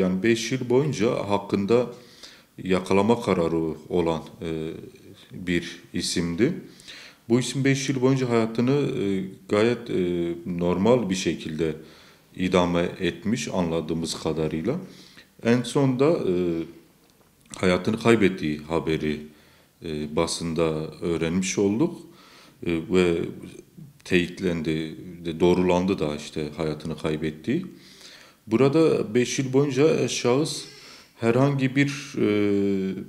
Yani 5 yıl boyunca hakkında yakalama kararı olan e, bir isimdi. Bu isim 5 yıl boyunca hayatını e, gayet e, normal bir şekilde idame etmiş anladığımız kadarıyla. En son da hayatını kaybettiği haberi basında öğrenmiş olduk ve teyitlendi, doğrulandı da işte hayatını kaybettiği. Burada 5 yıl boyunca e, şahıs herhangi bir e,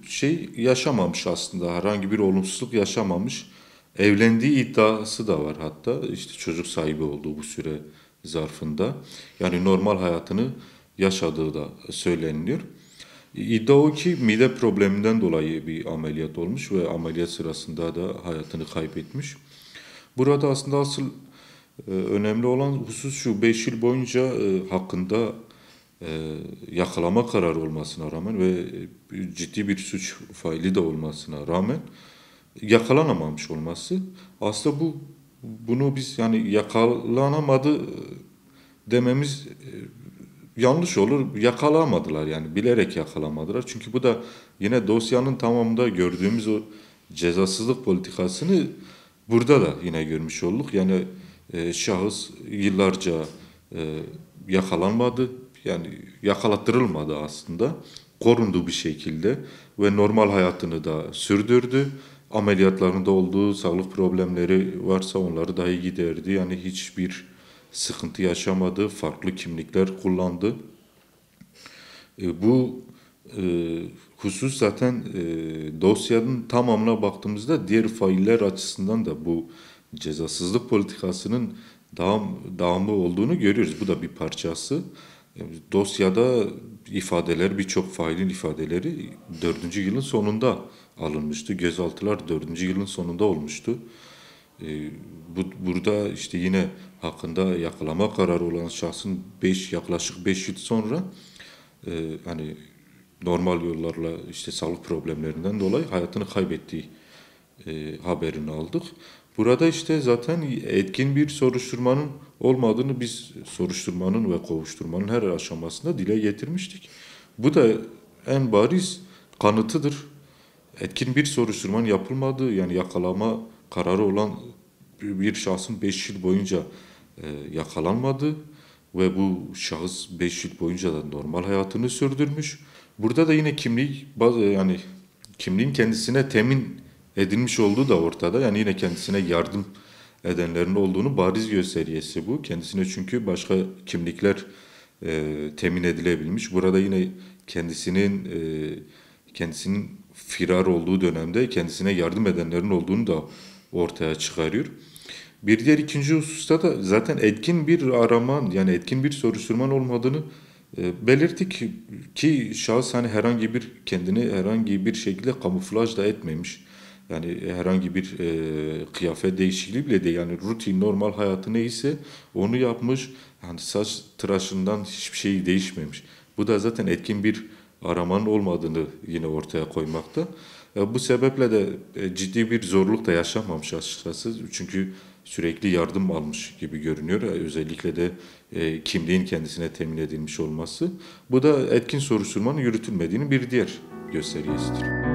şey yaşamamış aslında. Herhangi bir olumsuzluk yaşamamış. Evlendiği iddiası da var hatta işte çocuk sahibi olduğu bu süre zarfında. Yani normal hayatını yaşadığı da söyleniyor. İddia o ki mide probleminden dolayı bir ameliyat olmuş ve ameliyat sırasında da hayatını kaybetmiş. Burada aslında asıl ee, önemli olan husus şu, 5 yıl boyunca e, hakkında e, yakalama kararı olmasına rağmen ve e, ciddi bir suç faili de olmasına rağmen yakalanamamış olması. Aslında bu bunu biz yani yakalanamadı dememiz yanlış olur. Yakalamadılar yani bilerek yakalamadılar. Çünkü bu da yine dosyanın tamamında gördüğümüz o cezasızlık politikasını burada da yine görmüş olduk. Yani e, şahıs yıllarca e, yakalanmadı. Yani yakalattırılmadı aslında. Korundu bir şekilde ve normal hayatını da sürdürdü. Ameliyatlarında olduğu sağlık problemleri varsa onları dahi giderdi. Yani hiçbir sıkıntı yaşamadı. Farklı kimlikler kullandı. E, bu e, husus zaten e, dosyanın tamamına baktığımızda diğer failler açısından da bu cezasızlık politikasının dağım, dağımı olduğunu görüyoruz. Bu da bir parçası. E, dosyada ifadeler, birçok failin ifadeleri dördüncü yılın sonunda alınmıştı. Gözaltılar dördüncü yılın sonunda olmuştu. E, bu, burada işte yine hakkında yakalama kararı olan şahsın beş, yaklaşık 5 yıl sonra e, hani normal yollarla işte sağlık problemlerinden dolayı hayatını kaybettiği haberini aldık. Burada işte zaten etkin bir soruşturmanın olmadığını biz soruşturmanın ve kovuşturmanın her aşamasında dile getirmiştik. Bu da en bariz kanıtıdır. Etkin bir soruşturmanın yapılmadığı yani yakalama kararı olan bir şahsın 5 yıl boyunca e, yakalanmadı ve bu şahıs 5 yıl boyunca da normal hayatını sürdürmüş. Burada da yine kimlik yani kimliğin kendisine temin edinmiş olduğu da ortada. Yani yine kendisine yardım edenlerin olduğunu bariz gösteriyesi bu. Kendisine çünkü başka kimlikler e, temin edilebilmiş. Burada yine kendisinin e, kendisinin firar olduğu dönemde kendisine yardım edenlerin olduğunu da ortaya çıkarıyor. Bir diğer ikinci hususta da zaten etkin bir arama yani etkin bir soruşturman olmadığını e, belirttik ki şahıs hani herhangi bir kendini herhangi bir şekilde kamuflaj da etmemiş. Yani e, herhangi bir e, kıyafet değişikliği bile değil. Yani rutin normal hayatı neyse onu yapmış. Yani saç tıraşından hiçbir şey değişmemiş. Bu da zaten etkin bir aramanın olmadığını yine ortaya koymakta. E, bu sebeple de e, ciddi bir zorluk da yaşamamış açıkçası. Çünkü sürekli yardım almış gibi görünüyor. E, özellikle de e, kimliğin kendisine temin edilmiş olması. Bu da etkin soruşturmanın yürütülmediğinin bir diğer göstergesidir.